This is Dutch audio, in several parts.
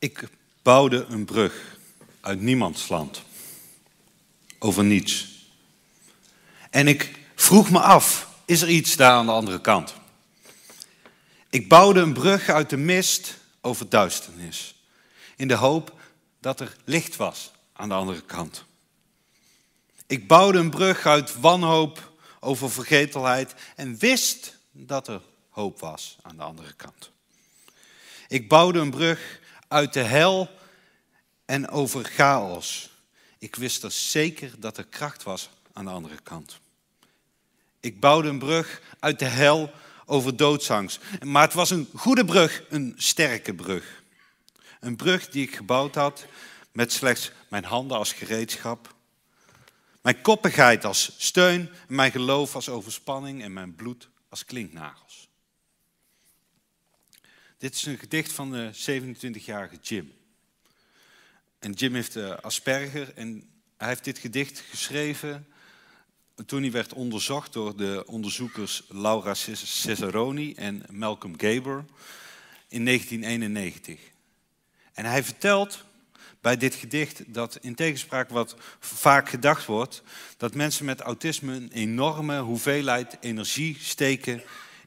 Ik bouwde een brug uit niemand's land, over niets. En ik vroeg me af, is er iets daar aan de andere kant? Ik bouwde een brug uit de mist over duisternis, in de hoop dat er licht was aan de andere kant. Ik bouwde een brug uit wanhoop over vergetelheid en wist dat er hoop was aan de andere kant. Ik bouwde een brug uit de hel en over chaos. Ik wist er zeker dat er kracht was aan de andere kant. Ik bouwde een brug uit de hel over doodzangs. Maar het was een goede brug, een sterke brug. Een brug die ik gebouwd had met slechts mijn handen als gereedschap, mijn koppigheid als steun, mijn geloof als overspanning en mijn bloed als klinknagels. Dit is een gedicht van de 27-jarige Jim. En Jim heeft eh, Asperger en hij heeft dit gedicht geschreven toen hij werd onderzocht door de onderzoekers Laura Cesaroni en Malcolm Gaber in 1991. En hij vertelt bij dit gedicht dat in tegenspraak wat vaak gedacht wordt, dat mensen met autisme een enorme hoeveelheid energie steken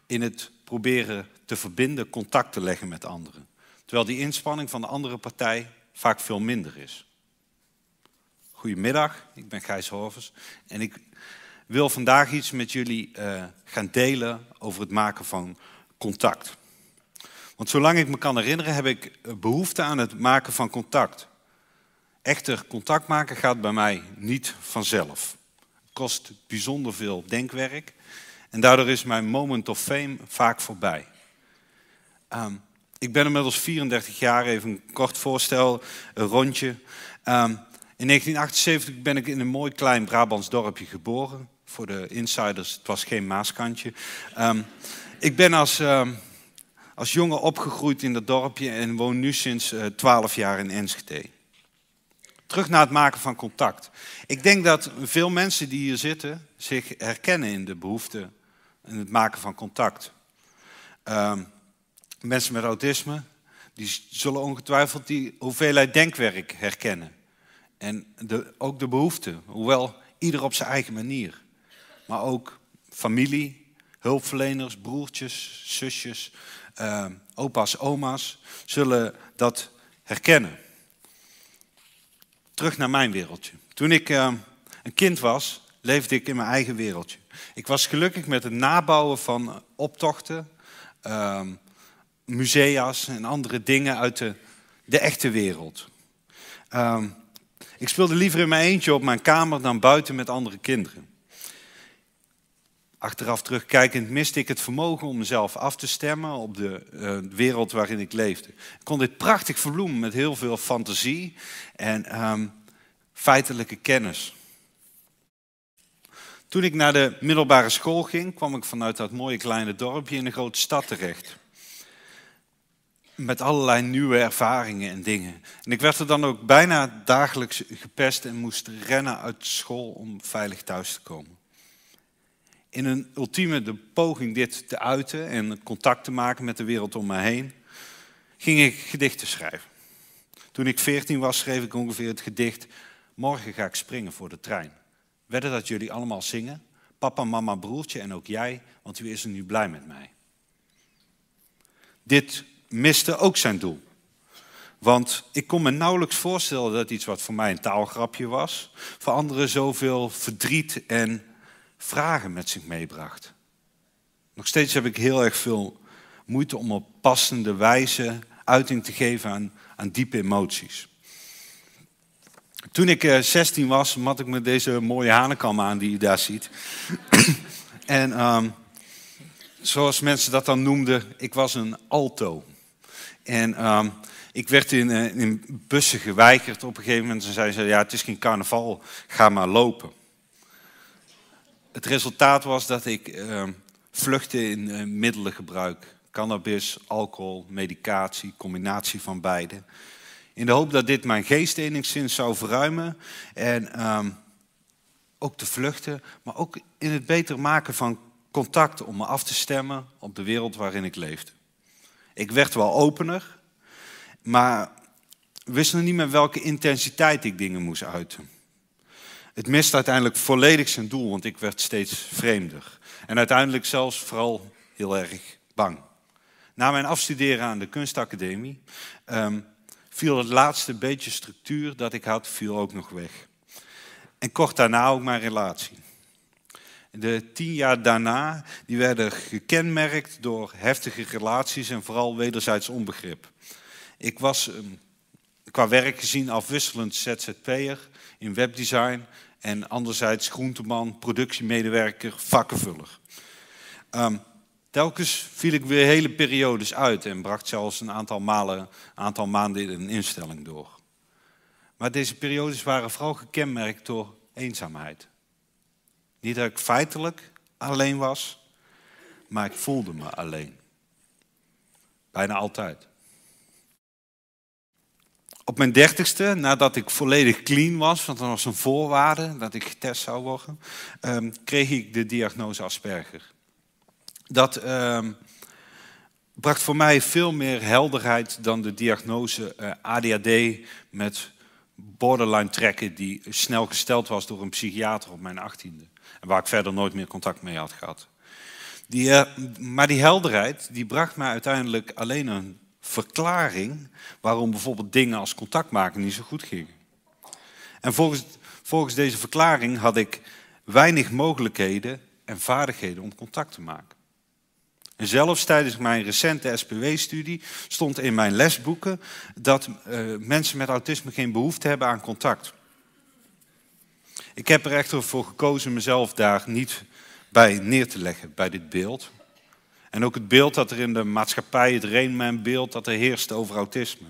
in het proberen te verbinden, contact te leggen met anderen. Terwijl die inspanning van de andere partij vaak veel minder is. Goedemiddag, ik ben Gijs Horvers en ik wil vandaag iets met jullie eh, gaan delen over het maken van contact. Want zolang ik me kan herinneren heb ik eh, behoefte aan het maken van contact. Echter, contact maken gaat bij mij niet vanzelf. Het kost bijzonder veel denkwerk en daardoor is mijn moment of fame vaak voorbij. Ehm, ik ben inmiddels 34 jaar, even een kort voorstel, een rondje. Ehm, in 1978 ben ik in een mooi klein Brabants dorpje geboren. Voor de insiders, het was geen Maaskantje. Ehm, ik ben als, als jongen opgegroeid in dat dorpje en woon nu sinds 12 eh, jaar in Enschede. Terug naar het maken van contact. Ik denk dat veel mensen die hier zitten zich herkennen in de behoefte en het maken van contact. Um, mensen met autisme, die zullen ongetwijfeld die hoeveelheid denkwerk herkennen. En de, ook de behoeften, hoewel ieder op zijn eigen manier. Maar ook familie, hulpverleners, broertjes, zusjes, eh, opa's, oma's zullen dat herkennen. Terug naar mijn wereldje. Toen ik eh, een kind was, leefde ik in mijn eigen wereldje. Ik was gelukkig met het nabouwen van optochten. Ehm, musea's en andere dingen uit de, de echte wereld. Ehm, ik speelde liever in mijn eentje op mijn kamer dan buiten met andere kinderen. Achteraf terugkijkend miste ik het vermogen om mezelf af te stemmen op de eh, wereld waarin ik leefde. Ik kon dit prachtig verbloemen met heel veel fantasie en ehm, feitelijke kennis. Toen ik naar de middelbare school ging, kwam ik vanuit dat mooie kleine dorpje in een grote stad terecht met allerlei nieuwe ervaringen en dingen. En ik werd er dan ook bijna dagelijks gepest en moest rennen uit school om veilig thuis te komen. In een ultieme de poging dit te uiten en contact te maken met de wereld om me heen, ging ik gedichten schrijven. Toen ik 14 was, schreef ik ongeveer het gedicht: Morgen ga ik springen voor de trein. Wedden dat jullie allemaal zingen? Papa, mama, broertje en ook jij, want u is er nu blij met mij. Dit miste ook zijn doel. Want ik kon me nauwelijks voorstellen dat iets wat voor mij een taalgrapje was, voor anderen zoveel verdriet en vragen met zich meebracht. Nog steeds heb ik heel erg veel moeite om op passende wijze uiting te geven aan, aan diepe emoties. Toen ik 16 eh, was, mat ik me deze mooie hanenkam aan die je daar ziet. en ehm, zoals mensen dat dan noemden, ik was een alto. En ehm, ik werd in, eh, in, bussen geweigerd op een gegeven moment. en zeiden ze, ja, het is geen carnaval, ga maar lopen. Het resultaat was dat ik um, vluchtte in uh, middelengebruik. Cannabis, alcohol, medicatie, combinatie van beide. In de hoop dat dit mijn geest enigszins zou verruimen. En ehm, ook te vluchten, maar ook in het beter maken van contact om me af te stemmen op de wereld waarin ik leefde. Ik werd wel opener, maar wist nog niet met welke intensiteit ik dingen moest uiten. Het miste uiteindelijk volledig zijn doel, want ik werd steeds vreemder. En uiteindelijk zelfs vooral heel erg bang. Na mijn afstuderen aan de kunstacademie ehm, viel het laatste beetje structuur dat ik had, viel ook nog weg. En kort daarna ook mijn relatie. De tien jaar daarna, die werden gekenmerkt door heftige relaties en vooral wederzijds onbegrip. Ik was ehm, qua werk gezien afwisselend ZZP'er in webdesign en anderzijds groenteman, productiemedewerker, vakkenvuller. Ehm, telkens viel ik weer hele periodes uit en bracht zelfs een aantal, malen, aantal maanden in een instelling door. Maar deze periodes waren vooral gekenmerkt door eenzaamheid. Niet dat ik feitelijk alleen was, maar ik voelde me alleen. Bijna altijd. Op mijn dertigste, nadat ik volledig clean was, want dat was een voorwaarde dat ik getest zou worden, ehm, kreeg ik de diagnose Asperger. Dat ehm, bracht voor mij veel meer helderheid dan de diagnose eh, ADHD met borderline trekken die snel gesteld was door een psychiater op mijn achttiende. En waar ik verder nooit meer contact mee had gehad. Die, eh, maar die helderheid die bracht mij uiteindelijk alleen een verklaring waarom bijvoorbeeld dingen als contact maken niet zo goed gingen. En volgens, volgens deze verklaring had ik weinig mogelijkheden en vaardigheden om contact te maken. En zelfs tijdens mijn recente SPW-studie stond in mijn lesboeken dat eh, mensen met autisme geen behoefte hebben aan contact. Ik heb er echter voor gekozen mezelf daar niet bij neer te leggen, bij dit beeld. En ook het beeld dat er in de maatschappij, het Rainman beeld dat er heerst over autisme.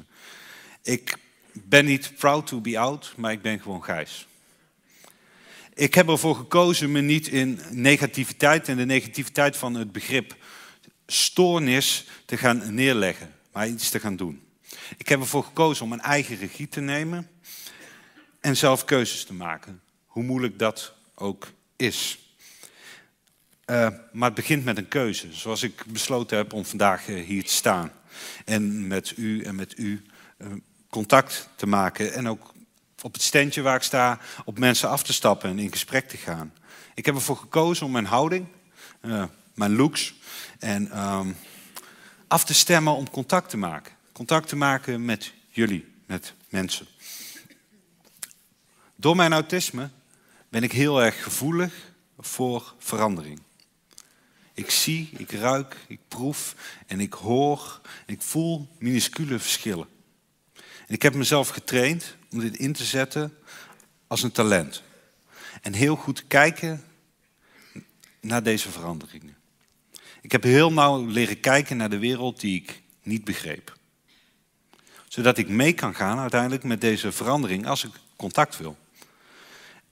Ik ben niet proud to be out, maar ik ben gewoon Gijs. Ik heb ervoor gekozen me niet in negativiteit en de negativiteit van het begrip stoornis te gaan neerleggen, maar iets te gaan doen. Ik heb ervoor gekozen om een eigen regie te nemen en zelf keuzes te maken, hoe moeilijk dat ook is. Eh, maar het begint met een keuze, zoals ik besloten heb om vandaag eh, hier te staan en met u en met u eh, contact te maken en ook op het standje waar ik sta op mensen af te stappen en in gesprek te gaan. Ik heb ervoor gekozen om mijn houding, mijn looks. En ehm, af te stemmen om contact te maken. Contact te maken met jullie, met mensen. Door mijn autisme ben ik heel erg gevoelig voor verandering. Ik zie, ik ruik, ik proef en ik hoor. En ik voel minuscule verschillen. En ik heb mezelf getraind om dit in te zetten als een talent. En heel goed kijken naar deze veranderingen. Ik heb heel nauw leren kijken naar de wereld die ik niet begreep. Zodat ik mee kan gaan uiteindelijk met deze verandering als ik contact wil.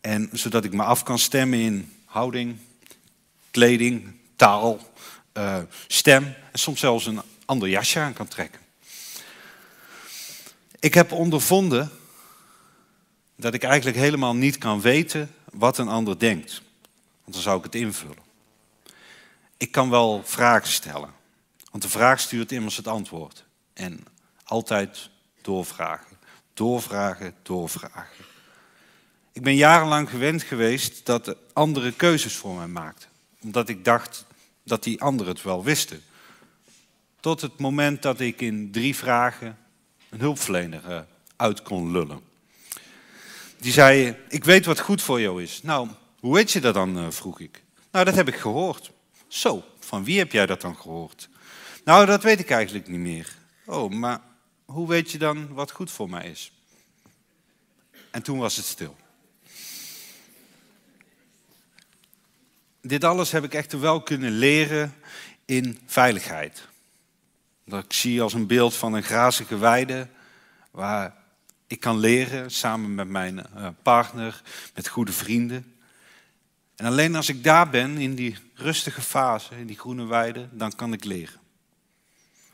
En zodat ik me af kan stemmen in houding, kleding, taal, eh, stem en soms zelfs een ander jasje aan kan trekken. Ik heb ondervonden dat ik eigenlijk helemaal niet kan weten wat een ander denkt. Want dan zou ik het invullen ik kan wel vragen stellen. Want de vraag stuurt immers het antwoord. En altijd doorvragen. Doorvragen, doorvragen. Ik ben jarenlang gewend geweest dat anderen keuzes voor mij maakten. Omdat ik dacht dat die anderen het wel wisten. Tot het moment dat ik in drie vragen een hulpverlener eh, uit kon lullen. Die zei, ik weet wat goed voor jou is. Nou, hoe weet je dat dan, eh, vroeg ik. Nou, dat heb ik gehoord. Zo, van wie heb jij dat dan gehoord? Nou, dat weet ik eigenlijk niet meer. Oh, maar hoe weet je dan wat goed voor mij is? En toen was het stil. Dit alles heb ik echter wel kunnen leren in veiligheid. Dat ik zie als een beeld van een grazige weide waar ik kan leren samen met mijn eh, partner, met goede vrienden. En alleen als ik daar ben, in die rustige fase, in die groene weide, dan kan ik leren.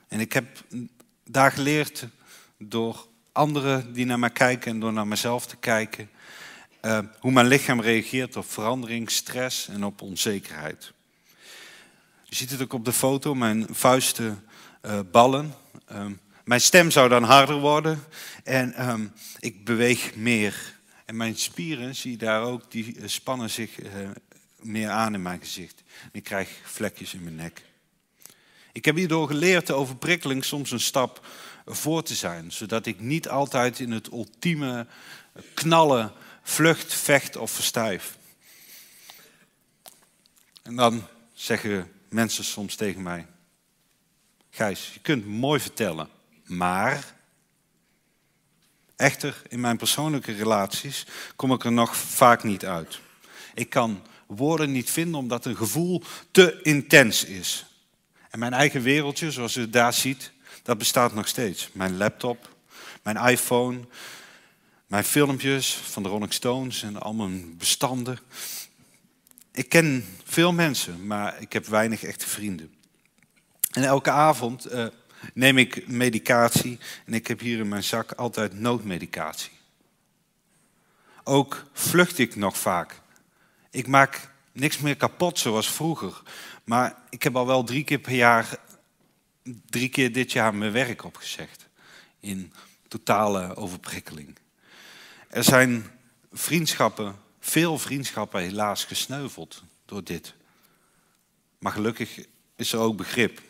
En ik heb daar geleerd door anderen die naar mij kijken en door naar mezelf te kijken, eh, hoe mijn lichaam reageert op verandering, stress en op onzekerheid. Je ziet het ook op de foto, mijn vuisten eh, ballen. Ehm, mijn stem zou dan harder worden en ehm, ik beweeg meer en mijn spieren, zie je daar ook, die eh, spannen zich eh, meer aan in mijn gezicht. ik krijg vlekjes in mijn nek. Ik heb hierdoor geleerd de overprikkeling soms een stap voor te zijn, zodat ik niet altijd in het ultieme eh, knallen, vlucht, vecht of verstijf. En dan zeggen mensen soms tegen mij: Gijs, je kunt mooi vertellen, maar Echter, in mijn persoonlijke relaties kom ik er nog vaak niet uit. Ik kan woorden niet vinden omdat een gevoel te intens is. En mijn eigen wereldje, zoals u daar ziet, dat bestaat nog steeds. Mijn laptop, mijn iPhone, mijn filmpjes van de Rolling Stones en al mijn bestanden. Ik ken veel mensen, maar ik heb weinig echte vrienden. En elke avond eh, neem ik medicatie en ik heb hier in mijn zak altijd noodmedicatie. Ook vlucht ik nog vaak. Ik maak niks meer kapot zoals vroeger, maar ik heb al wel drie keer per jaar, drie keer dit jaar mijn werk opgezegd. In totale overprikkeling. Er zijn vriendschappen, veel vriendschappen helaas gesneuveld door dit. Maar gelukkig is er ook begrip.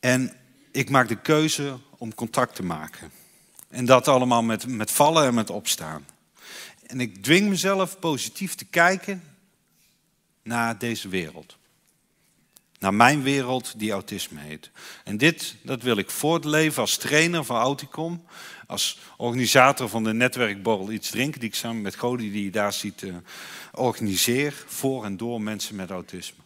En ik maak de keuze om contact te maken. En dat allemaal met, met vallen en met opstaan. En ik dwing mezelf positief te kijken naar deze wereld. Naar mijn wereld die autisme heet. En dit, dat wil ik voortleven als trainer van Auticom. Als organisator van de netwerkborrel Iets Drinken, die ik samen met Godi, die je daar ziet, eh, organiseer. Voor en door mensen met autisme.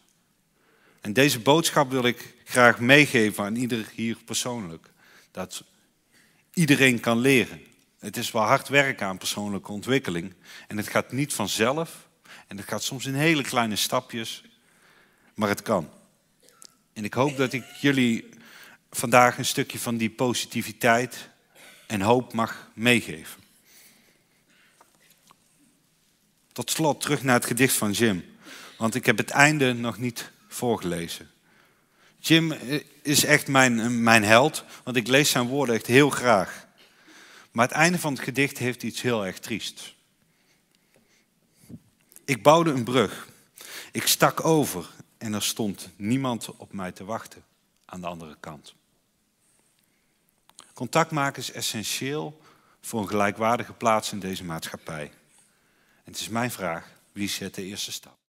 En deze boodschap wil ik graag meegeven aan ieder hier persoonlijk. Dat iedereen kan leren. Het is wel hard werken aan persoonlijke ontwikkeling. En het gaat niet vanzelf. En het gaat soms in hele kleine stapjes. Maar het kan. En ik hoop dat ik jullie vandaag een stukje van die positiviteit en hoop mag meegeven. Tot slot terug naar het gedicht van Jim. Want ik heb het einde nog niet voorgelezen. Jim eh, is echt mijn, eh, mijn held, want ik lees zijn woorden echt heel graag. Maar het einde van het gedicht heeft iets heel erg triest. Ik bouwde een brug. Ik stak over en er stond niemand op mij te wachten aan de andere kant. Contact maken is essentieel voor een gelijkwaardige plaats in deze maatschappij. En het is mijn vraag, wie zet de eerste stap?